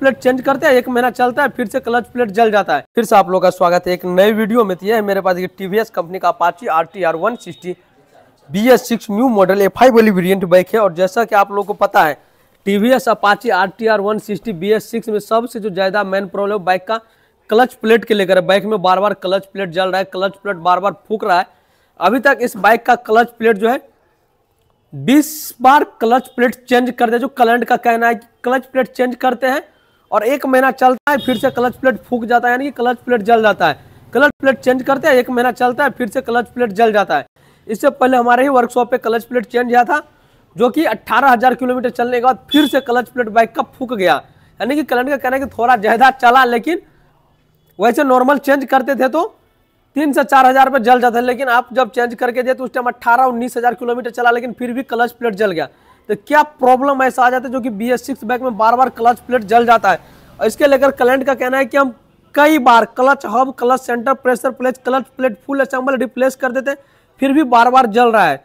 plate change करते हैं एक महीना चलता है फिर से क्लच प्लेट जल जाता है फिर से आप लोगों का स्वागत है एक नई वीडियो में यह है मेरे पास टीवीएस कंपनी का Apache R T R one sixty B S six new model A five वाली वेरियंट बाइक है और जैसा कि आप लोग को पता है TVS Apache R T R one sixty B S six में सबसे जो ज़्यादा मेन प्रॉब्लम बाइक का क्लच प्लेट के लेकर है बाइक में बार बार क्लच प्लेट जल रहा है क्लच प्लेट बार बार फूक रहा है अभी तक इस बाइक का क्लच प्लेट जो है बीस बार क्लच प्लेट चेंज कर दे जो कलेंट का कहना है कि क्लच प्लेट चेंज करते हैं और एक महीना चलता है फिर से क्लच प्लेट फूक जाता है यानी कि क्लच प्लेट जल जाता है क्लच प्लेट चेंज करते हैं एक महीना चलता है फिर से क्लच प्लेट जल जाता है इससे पहले हमारे ही वर्कशॉप पे क्लच प्लेट चेंज हुआ था जो कि 18,000 किलोमीटर चलने के बाद फिर से क्लच प्लेट बाइक का फूक गया यानी कि कलंट का कहना है कि थोड़ा ज्यादा चला लेकिन वैसे नॉर्मल चेंज करते थे तो तीन से चार हज़ार रुपये जल जाता है लेकिन आप जब चेंज करके दिए तो उस टाइम अट्ठारह उन्नीस हज़ार किलोमीटर चला लेकिन फिर भी क्लच प्लेट जल गया तो क्या प्रॉब्लम ऐसा आ जाता है जो कि बी एस सिक्स बैक में बार बार क्लच प्लेट जल जाता है और इसके लेकर क्लाइंट का कहना है कि हम कई बार clutch hub clutch center pressure plate clutch plate full assemble replace कर देते हैं फिर भी बार बार जल रहा है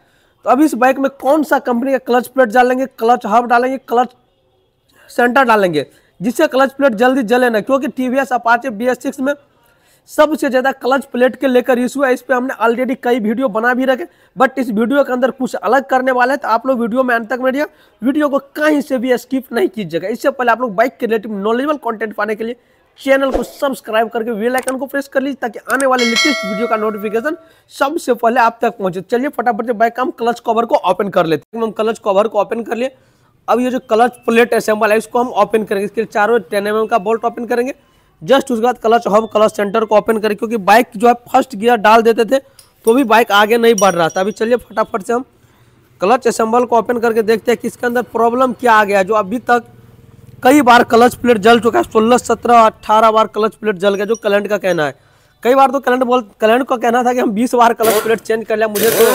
तो अभी इस बाइक में कौन सा कंपनी का क्लच प्लेट डालेंगे क्लच हब डालेंगे क्लच सेंटर डालेंगे जिससे क्लच प्लेट जल्दी जले ना क्योंकि T V S Apache B S six में सबसे ज़्यादा क्लच प्लेट के लेकर इशू है इस पर हमने ऑलरेडी कई वीडियो बना भी रखे बट इस वीडियो के अंदर कुछ अलग करने वाले हैं तो आप लोग वीडियो में अंत तक मीडिया वीडियो को कहीं से भी स्किप नहीं कीजिएगा इससे पहले आप लोग बाइक के रिलेटिव नॉलेजल कॉन्टेंट पाने के लिए चैनल को सब्सक्राइब करके बेल आइकन को प्रेस कर लीजिए ताकि आने वाले लेटेस्ट वीडियो का नोटिफिकेशन सबसे पहले आप तक पहुंचे चलिए फटाफट से बाइक हम क्लच कवर को ओपन कर लेते हैं हम क्लच कवर को ओपन कर लिए अब ये जो क्लच प्लेट असेंबल है इसको हम ओपन करेंगे इसके चारों टेन एम mm का बोल्ट ओपन करेंगे जस्ट उसके बाद क्लच हब क्लच सेंटर को ओपन करें क्योंकि बाइक जो है फर्स्ट गियर डाल देते थे तो भी बाइक आगे नहीं बढ़ रहा था अभी चलिए फटाफट से हम क्लच असेंबल को ओपन करके देखते हैं कि इसके अंदर प्रॉब्लम क्या आ गया जो अभी तक कई बार क्लच प्लेट जल चुका है सोलह सत्रह अट्ठारह बार क्लच प्लेट जल गया जो कलेंट का कहना है कई बार तो कलेंट बोल कलेंट का कहना था कि हम बीस बार क्लच प्लेट चेंज कर लिया मुझे तो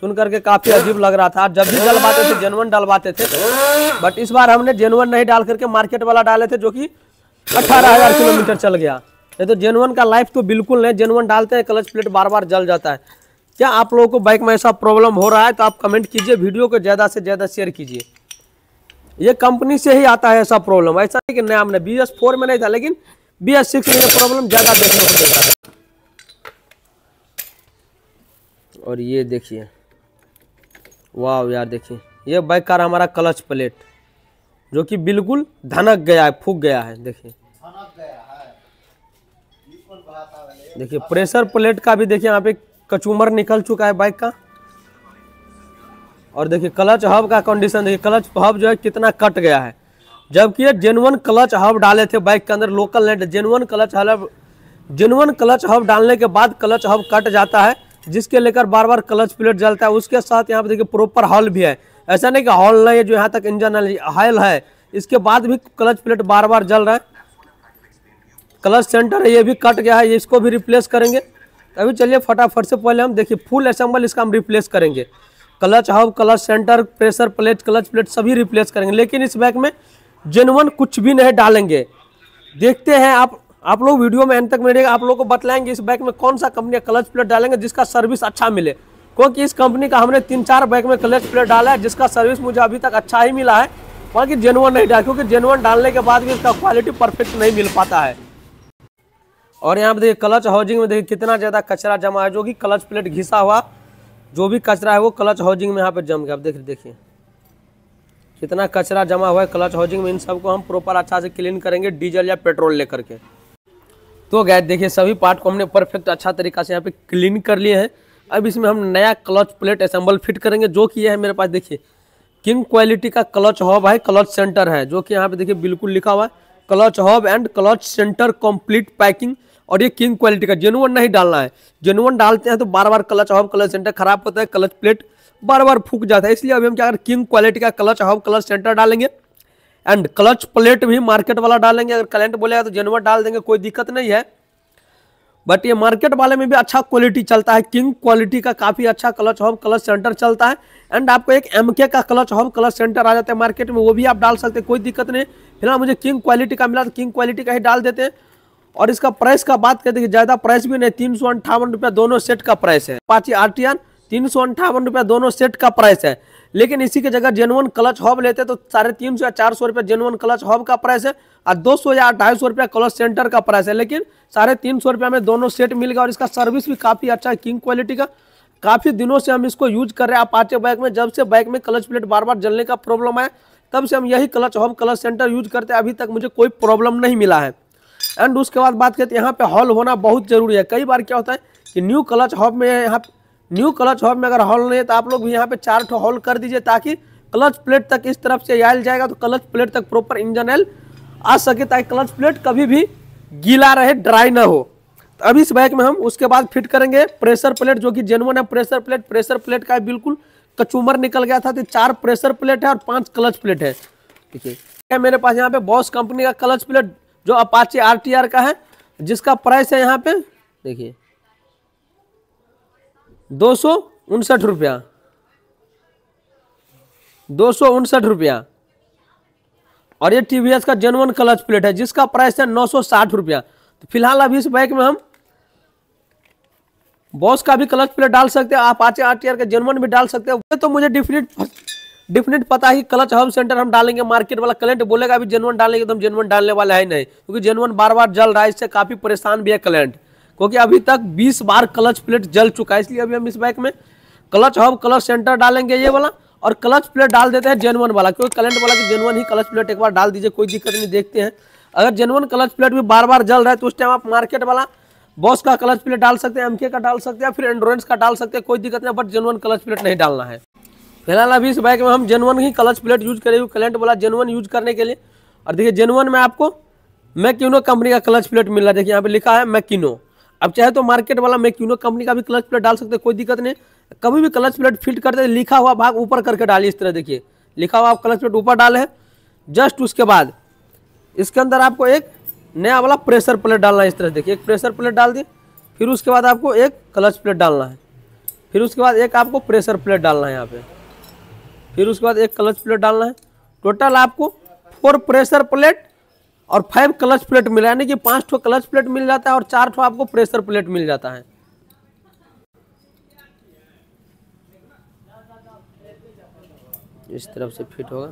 सुन करके काफ़ी अजीब लग रहा था जब भी डलवाते थे जेनवन डलवाते थे बट इस बार हमने जेनवन नहीं डाल करके मार्केट वाला डाले थे जो कि अठारह हजार किलोमीटर चल गया ये तो जेनवन का लाइफ तो बिल्कुल नहीं जेनवन डालते हैं क्लच प्लेट बार बार जल जाता है क्या आप लोगों को बाइक में ऐसा प्रॉब्लम हो रहा है तो आप कमेंट कीजिए वीडियो को ज़्यादा से ज़्यादा शेयर कीजिए ये कंपनी से ही आता है ऐसा प्रॉब्लम ऐसा नहीं कि नया हमने बी एस फोर में नहीं था लेकिन बी एस सिक्स में प्रॉब्लम ज़्यादा देखने को मिलता है और ये देखिए वाह यार देखिए ये बाइक का हमारा क्लच प्लेट जो कि बिल्कुल धनक गया है फूक गया है देखिए देखिए प्रेशर प्लेट का भी देखिए यहाँ पे कचूमर निकल चुका है बाइक का और देखिए क्लच हब का कंडीशन देखिए क्लच हब जो है कितना कट गया है जबकि ये क्लच हब डाले थे बाइक के अंदर local net genuine clutch hub genuine clutch hub डालने के बाद क्लच हब कट जाता है जिसके लेकर बार बार क्लच प्लेट जलता है उसके साथ यहाँ पे देखिए प्रॉपर हॉल भी है ऐसा नहीं कि हॉल नहीं है जो यहाँ तक इंजन हायल है इसके बाद भी क्लच प्लेट बार बार जल रहा है क्लच सेंटर है ये भी कट गया है ये इसको भी रिप्लेस करेंगे अभी चलिए फटाफट से पहले हम देखिए फुल असेंबल इसका हम रिप्लेस करेंगे clutch hub clutch center pressure plate clutch plate सभी रिप्लेस करेंगे लेकिन इस बैग में जेनवन कुछ भी नहीं डालेंगे देखते हैं आप आप लोग वीडियो में एंड तक मिलेगा आप लोग को बतलाएंगे इस बैग में कौन सा कंपनी क्लच प्लेट डालेंगे जिसका सर्विस अच्छा मिले क्योंकि इस कंपनी का हमने तीन चार बैग में क्लच प्लेट डाला है जिसका सर्विस मुझे अभी तक अच्छा ही मिला है बाकी जेनुअन नहीं डाला क्योंकि जेनुअन डालने के बाद भी इसका क्वालिटी परफेक्ट नहीं मिल पाता है और यहाँ पे देखिए क्लच हाउजिंग में देखिए कितना ज़्यादा कचरा जमा है जो कि क्लच प्लेट घिसा हुआ जो भी कचरा है वो क्लच हाउजिंग में यहाँ पे जम गया अब देख देखिए कितना कचरा जमा हुआ है क्लच हाउजिंग में इन सबको हम प्रॉपर अच्छा से क्लीन करेंगे डीजल या पेट्रोल लेकर के तो गैस देखिए सभी पार्ट को हमने परफेक्ट अच्छा तरीका से यहाँ पे क्लीन कर लिए हैं अब इसमें हम नया क्लच प्लेट असेंबल फिट करेंगे जो कि यह है मेरे पास देखिए किंग क्वालिटी का क्लच हॉब है क्लच सेंटर है जो कि यहाँ पे देखिए बिल्कुल लिखा हुआ है clutch hub and clutch center complete packing और ये किंग क्वालिटी का जेनुअन नहीं डालना है जेनुअन डालते हैं तो बार बार क्लच हॉब क्लच सेंटर खराब होता है क्लच प्लेट बार बार फूक जाता है इसलिए अभी हम क्या अगर किंग क्वालिटी का क्लच हॉब क्लच सेंटर डालेंगे एंड क्लच प्लेट भी मार्केट वाला डालेंगे अगर क्लाइंट बोलेगा तो जेनुअन डाल देंगे कोई दिक्कत नहीं है बट ये मार्केट वाले में भी अच्छा क्वालिटी चलता है किंग क्वालिटी का काफ़ी अच्छा क्लच होम क्लच सेंटर चलता है एंड आपको एक एम का क्लच होम क्लच सेंटर आ जाता है मार्केट में वो भी आप डाल सकते हैं कोई दिक्कत नहीं फिलहाल मुझे किंग क्वालिटी का मिला तो किंग क्वालिटी का ही डाल देते हैं और इसका प्राइस का बात करते तो देखिए ज़्यादा प्राइस भी नहीं तीन सौ दोनों सेट का प्राइस है पाची आर तीन सौ अंठावन रुपया दोनों सेट का प्राइस है लेकिन इसी के जगह जेनुअन क्लच हॉब लेते तो साढ़े तीन सौ या चार सौ रुपया जेनुअन क्लच हॉब का प्राइस है और दो सौ या ढाई सौ रुपया क्लच सेंटर का प्राइस है लेकिन साढ़े तीन सौ रुपया में दोनों सेट मिल गया और इसका सर्विस भी काफ़ी अच्छा है किंग क्वालिटी का काफ़ी दिनों से हम इसको यूज कर रहे हैं आचे बाइक में जब से बाइक में क्लच प्लेट बार बार जलने का प्रॉब्लम है तब से हम यही clutch hub clutch centre use करते हैं अभी तक मुझे कोई प्रॉब्लम नहीं मिला है एंड उसके बाद बात करते हैं यहाँ पे हॉल होना बहुत जरूरी है कई बार क्या होता है कि न्यू क्लच हॉब में यहाँ न्यू क्लच हॉब में अगर हॉल नहीं है तो आप लोग भी यहाँ पे चार ठो हॉल कर दीजिए ताकि क्लच प्लेट तक इस तरफ से आयल जाएगा तो क्लच प्लेट तक प्रॉपर इंजन ऑयल आ सके ताकि क्लच प्लेट कभी भी गीला रहे ड्राई ना हो तो अभी इस बाइक में हम उसके बाद फिट करेंगे प्रेशर प्लेट जो कि जेनवन है प्रेशर प्लेट प्रेशर प्लेट का बिल्कुल कचूमर निकल गया था तो चार प्रेशर प्लेट है और पांच क्लच प्लेट है देखिए मेरे पास यहाँ पे बॉस कंपनी का क्लच प्लेट जो अपाची आर का है जिसका प्राइस है यहाँ पे देखिए दो सौ उनसठ रुपया दो सौ उनसठ रुपया और ये टीवीएस का जेनवन क्लच प्लेट है जिसका प्राइस है नौ सौ साठ रुपया तो फिलहाल अभी इस बाइक में हम बॉस का भी क्लच प्लेट डाल सकते हैं आप आचे आठ का जेनवन भी डाल सकते हैं तो मुझे डिफिनेट डिफिनेट पता ही क्लच हम सेंटर हम डालेंगे मार्केट वाला क्लेंट बोलेगा अभी जेनवन डालेंगे तो हम जेनवन डालने वाले है नहीं क्योंकि जेनवन बार बार जल रहा है इससे काफ़ी परेशान भी है क्लेंट क्योंकि अभी तक 20 बार क्लच प्लेट जल चुका है इसलिए अभी हम इस बाइक में क्लच हब क्लच सेंटर डालेंगे ये वाला और क्लच प्लेट डाल देते हैं जेनवन वाला क्योंकि कलेंट वाला कि जेनवन ही क्लच प्लेट एक बार डाल दीजिए कोई दिक्कत नहीं देखते हैं अगर जेनवन क्लच प्लेट भी बार बार जल रहा है तो उस टाइम आप मार्केट वाला बॉस का क्लच प्लेट डाल सकते हैं एम का डाल सकते हैं फिर एंड्रोरेंस का डाल सकते हैं कोई दिक्कत नहीं बट जेनवन क्लच प्लेट नहीं डालना है फिलहाल अभी इस बाइक में हम जेनवन ही क्लच प्लेट यूज करेंगे कलेंट वाला जेनवन यूज करने के लिए और देखिए जेनवन में आपको मैकिनो कंपनी का क्लच प्लेट मिल रहा है देखिए यहाँ पे लिखा है मैकिनो अब चाहे तो मार्केट वाला मैक्यूनो कंपनी का भी क्लच प्लेट डाल सकते हैं कोई दिक्कत नहीं कभी भी क्लच प्लेट फिट करते लिखा हुआ भाग ऊपर करके डालिए इस तरह देखिए लिखा हुआ आप क्लच प्लेट ऊपर डाले जस्ट उसके बाद इसके अंदर आपको एक नया वाला प्रेशर प्लेट डालना है इस तरह देखिए एक प्रेशर प्लेट डाल दिए फिर उसके बाद आपको एक क्लच प्लेट डालना है फिर उसके बाद एक आपको प्रेशर प्लेट डालना है यहाँ पे फिर उसके बाद एक क्लच प्लेट डालना है टोटल आपको फोर प्रेशर प्लेट और फाइव क्लच प्लेट मिला यानी कि पांच ठो क्लच प्लेट मिल जाता है और चार ठो आपको प्रेशर प्लेट मिल जाता है इस तरफ से फिट होगा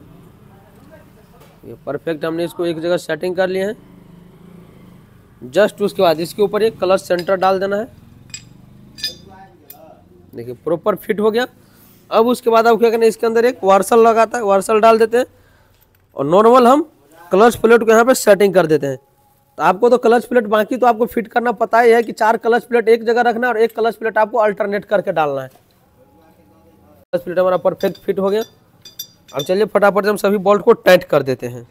ये परफेक्ट हमने इसको एक जगह सेटिंग कर लिया है जस्ट उसके बाद इसके ऊपर एक क्लच सेंटर डाल देना है देखिए प्रॉपर फिट हो गया अब उसके बाद अब क्या करना इसके अंदर एक वार्सल लगाता है वार्सल डाल देते हैं और नॉर्मल हम क्लच प्लेट को यहाँ पे सेटिंग कर देते हैं तो आपको तो क्लच प्लेट बाकी तो आपको फिट करना पता ही है कि चार क्लच प्लेट एक जगह रखना है और एक क्लच प्लेट आपको अल्टरनेट करके डालना है क्लच प्लेट हमारा परफेक्ट फिट हो गया अब चलिए फटाफट से हम सभी बोल्ट को टाइट कर देते हैं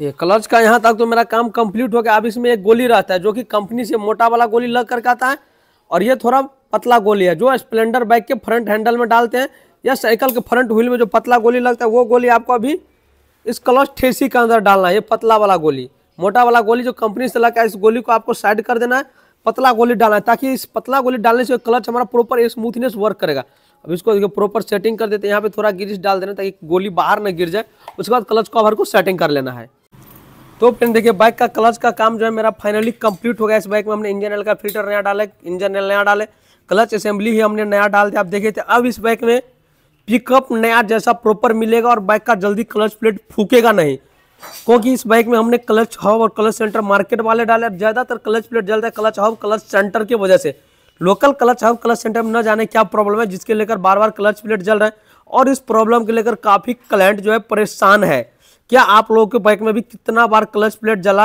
ये क्लच का यहाँ तक तो मेरा काम कम्प्लीट हो गया अब इसमें एक गोली रहता है जो कि कंपनी से मोटा वाला गोली लग करके आता है और ये थोड़ा पतला गोली है जो स्प्लेंडर बाइक के फ्रंट हैंडल में डालते हैं या साइकिल के फ्रंट व्हील में जो पतला गोली लगता है वो गोली आपको अभी इस क्लच ठेसी के अंदर डालना है ये पतला वाला गोली मोटा वाला गोली जो कंपनी से लगा है इस गोली को आपको साइड कर देना है पतला गोली डालना है ताकि इस पतला गोली डालने से क्लच हमारा प्रॉपर स्मूथनेस वर्क करेगा अब इसको देखिए प्रॉपर सेटिंग कर देते हैं यहाँ पे थोड़ा गिरिश डाल देना ताकि गोली बाहर न गिर जाए उसके बाद क्लच कवर को सेटिंग कर लेना है तो फ्रेंड देखिए बाइक का क्लच का काम जो है मेरा फाइनली कंप्लीट हो गया इस बाइक में हमने इंजन ऑयल का फिल्टर नया डाला इंजन ऑयल नया डाले क्लच असेंबली ही हमने नया डाल दिया आप देखिए तो अब इस बाइक में पिकअप नया जैसा प्रॉपर मिलेगा और बाइक का जल्दी क्लच प्लेट फूकेगा नहीं क्योंकि इस बाइक में हमने क्लच हब और क्लच सेंटर मार्केट वाले डाले ज़्यादातर क्लच प्लेट जलते है क्लच हब क्लच सेंटर की वजह से local clutch hub clutch centre में न जाने क्या प्रॉब्लम है जिसके लेकर बार बार क्लच प्लेट जल रहा है और इस प्रॉब्लम के लेकर काफ़ी क्लाइंट जो है परेशान है क्या आप लोगों के बाइक में भी कितना बार क्लच प्लेट जला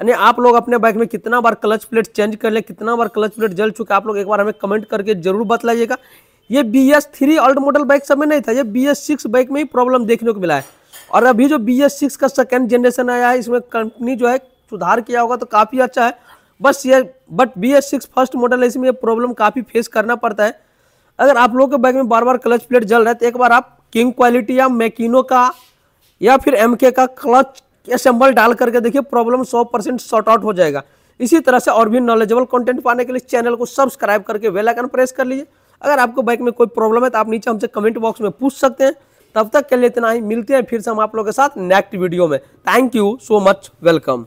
यानी आप लोग अपने बाइक में कितना बार क्लच प्लेट चेंज कर ले कितना बार क्लच प्लेट जल चुका आप लोग एक बार हमें कमेंट करके जरूर बतलाइएगा ये बी एस थ्री अल्ट मॉडल बाइक सब में नहीं था ये बी एस सिक्स बाइक में ही प्रॉब्लम देखने को मिला है और अभी जो बी एस सिक्स का सेकेंड जनरेशन आया है इसमें कंपनी जो है सुधार किया होगा तो काफ़ी अच्छा है बस ये but B S six first model है इसमें प्रॉब्लम काफ़ी फेस करना पड़ता है अगर आप लोगों के बाइक में बार बार क्लच प्लेट जल रहा है तो एक बार आप किंग क्वालिटी या मैकिनो का या फिर एम का क्लच असेंबल डाल करके देखिए प्रॉब्लम सौ परसेंट शॉर्ट आउट हो जाएगा इसी तरह से और भी नॉलेजेबल कंटेंट पाने के लिए चैनल को सब्सक्राइब करके वेल आइकन प्रेस कर लीजिए अगर आपको बाइक में कोई प्रॉब्लम है तो आप नीचे हमसे कमेंट बॉक्स में पूछ सकते हैं तब तक के लिए इतना ही मिलते हैं फिर से हम आप लोग के साथ नेक्स्ट वीडियो में thank you so much welcome